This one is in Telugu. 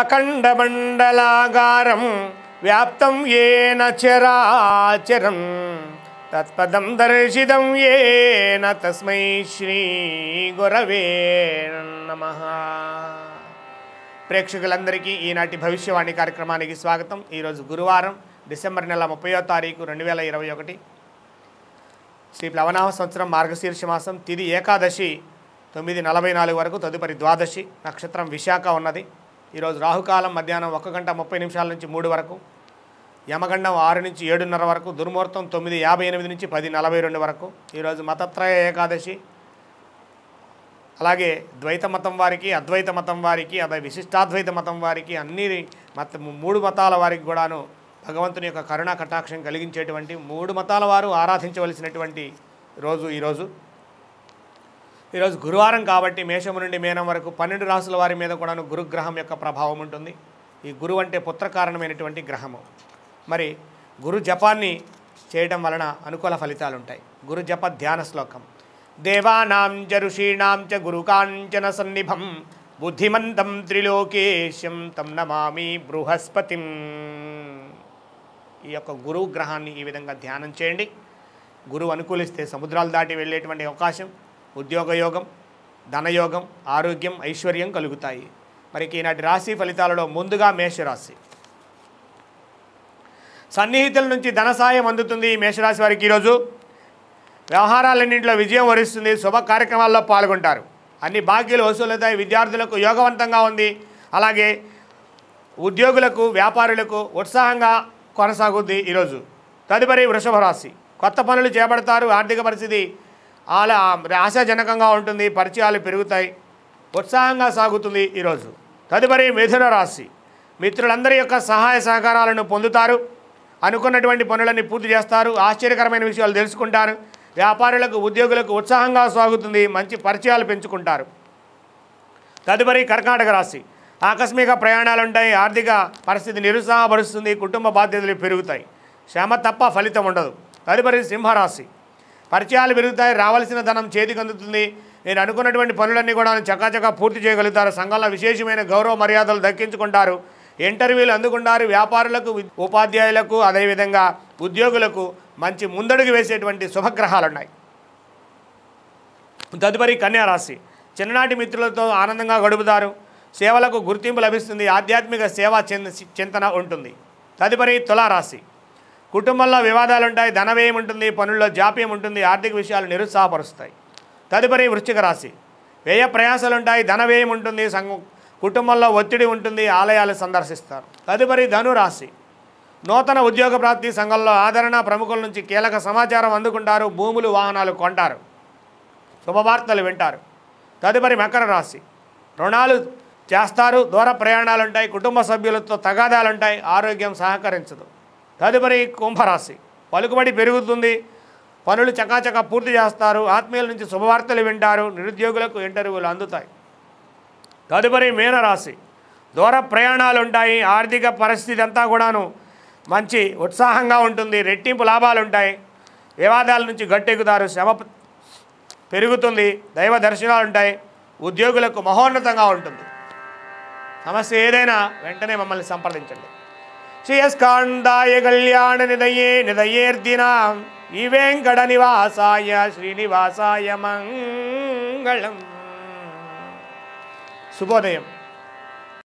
అఖండమండలాగారం వ్యాప్తం ఏన చరాచరం తత్పదం దర్శితం ఏన తస్మై శ్రీ గురవే నమ ప్రేక్షకులందరికీ ఈనాటి భవిష్యవాణి కార్యక్రమానికి స్వాగతం ఈరోజు గురువారం డిసెంబర్ నెల ముప్పయో తారీఖు రెండు వేల ఇరవై ఒకటి శ్రీ ప్లవనామ సంవత్సరం మార్గశీర్ష మాసం తిది ఏకాదశి తొమ్మిది నలభై నాలుగు వరకు తదుపరి ద్వాదశి నక్షత్రం విశాఖ ఉన్నది ఈరోజు రాహుకాలం మధ్యాహ్నం ఒక గంట ముప్పై నిమిషాల నుంచి మూడు వరకు యమగండం ఆరు నుంచి ఏడున్నర వరకు దుర్ముహూర్తం తొమ్మిది యాభై ఎనిమిది నుంచి పది నలభై రెండు వరకు ఈరోజు మతత్రయ ఏకాదశి అలాగే ద్వైత మతం వారికి అద్వైత మతం వారికి అదే విశిష్టాద్వైత మతం వారికి అన్ని మత మూడు మతాల వారికి కూడాను భగవంతుని యొక్క కరుణా కటాక్షం కలిగించేటువంటి మూడు మతాల వారు ఆరాధించవలసినటువంటి రోజు ఈరోజు ఈరోజు గురువారం కాబట్టి మేషము నుండి మేనం వరకు పన్నెండు రాసుల వారి మీద కూడాను గురుగ్రహం యొక్క ప్రభావం ఉంటుంది ఈ గురువు అంటే పుత్రకారణమైనటువంటి గ్రహము మరి గురు జపాన్ని చేయడం వలన అనుకూల ఫలితాలు ఉంటాయి గురు జప ధ్యాన శ్లోకం దేవానాం చ ఋషీణాం చ గురుకాంచన సన్నిభం బుద్ధిమంతం త్రిలోకేశం తం నమామి బృహస్పతి ఈ యొక్క గురువు గ్రహాన్ని ఈ విధంగా ధ్యానం చేయండి గురువు అనుకూలిస్తే సముద్రాలు దాటి వెళ్ళేటువంటి అవకాశం ఉద్యోగయోగం ధనయోగం ఆరోగ్యం ఐశ్వర్యం కలుగుతాయి మరికి ఈనాటి రాశి ఫలితాలలో ముందుగా మేషరాశి సన్నిహితుల నుంచి ధన సాయం అందుతుంది ఈ మేషరాశి వారికి ఈరోజు వ్యవహారాలన్నింటిలో విజయం వరిస్తుంది శుభ కార్యక్రమాల్లో పాల్గొంటారు అన్ని బాకీలు వసూలవుతాయి విద్యార్థులకు యోగవంతంగా ఉంది అలాగే ఉద్యోగులకు వ్యాపారులకు ఉత్సాహంగా కొనసాగుద్ది ఈరోజు తదుపరి వృషభ రాశి కొత్త పనులు చేపడతారు ఆర్థిక పరిస్థితి అలా ఆశాజనకంగా ఉంటుంది పరిచయాలు పెరుగుతాయి ఉత్సాహంగా సాగుతుంది ఈరోజు తదుపరి మిథున రాశి మిత్రులందరి యొక్క సహాయ సహకారాలను పొందుతారు అనుకున్నటువంటి పనులన్నీ పూర్తి చేస్తారు ఆశ్చర్యకరమైన విషయాలు తెలుసుకుంటారు వ్యాపారులకు ఉద్యోగులకు ఉత్సాహంగా సాగుతుంది మంచి పరిచయాలు పెంచుకుంటారు తదుపరి కర్ణాటక రాశి ఆకస్మిక ప్రయాణాలు ఉంటాయి ఆర్థిక పరిస్థితి నిరుత్సాహపరుస్తుంది కుటుంబ బాధ్యతలు పెరుగుతాయి శ్రమ తప్ప ఫలితం ఉండదు తదుపరి సింహరాశి పరిచయాలు పెరుగుతాయి రావాల్సిన ధనం చేతికి అందుతుంది నేను అనుకున్నటువంటి పనులన్నీ కూడా చకాచకా పూర్తి చేయగలుగుతారు సంఘంలో విశేషమైన గౌరవ మర్యాదలు దక్కించుకుంటారు ఇంటర్వ్యూలు అందుకుంటారు వ్యాపారులకు ఉపాధ్యాయులకు అదేవిధంగా ఉద్యోగులకు మంచి ముందడుగు వేసేటువంటి శుభగ్రహాలు ఉన్నాయి తదుపరి కన్యారాశి చిన్ననాటి మిత్రులతో ఆనందంగా గడుపుతారు సేవలకు గుర్తింపు లభిస్తుంది ఆధ్యాత్మిక సేవా చింతన ఉంటుంది తదుపరి తులారాశి కుటుంబంలో వివాదాలు ఉంటాయి ధనవ్యయం ఉంటుంది పనుల్లో జాప్యం ఉంటుంది ఆర్థిక విషయాలు నిరుత్సాహపరుస్తాయి తదుపరి వృశ్చిక రాశి వ్యయ ప్రయాసాలు ఉంటాయి ధనవ్యయం ఉంటుంది సంఘ కుటుంబంలో ఒత్తిడి ఉంటుంది ఆలయాలు సందర్శిస్తారు తదుపరి ధనురాశి నూతన ఉద్యోగ ప్రాప్తి సంఘంలో ఆదరణ ప్రముఖుల నుంచి కీలక సమాచారం అందుకుంటారు భూములు వాహనాలు కొంటారు శుభవార్తలు వింటారు తదుపరి మకర రాశి రుణాలు చేస్తారు దూర ప్రయాణాలుంటాయి కుటుంబ సభ్యులతో తగాదాలుంటాయి ఆరోగ్యం సహకరించదు తదుపరి కుంభరాశి పలుకుబడి పెరుగుతుంది పనులు చకాచకా పూర్తి చేస్తారు ఆత్మీయుల నుంచి శుభవార్తలు వింటారు నిరుద్యోగులకు ఇంటర్వ్యూలు అందుతాయి తదుపరి మీనరాశి దూర ప్రయాణాలు ఉంటాయి ఆర్థిక పరిస్థితి అంతా కూడాను మంచి ఉత్సాహంగా ఉంటుంది రెట్టింపు లాభాలు ఉంటాయి వివాదాల నుంచి గట్టెక్కుతారు శ్రమ పెరుగుతుంది దైవ దర్శనాలు ఉంటాయి ఉద్యోగులకు మహోన్నతంగా ఉంటుంది సమస్య ఏదైనా వెంటనే మమ్మల్ని సంప్రదించండి ஸ்ரீயஸ்காந்தாய கல்யாண நிதையே நிதையேர்த்தினாம் இவேங்கட நிவாசாய ஸ்ரீனிவாசாய மங்களம் சுபோதயம்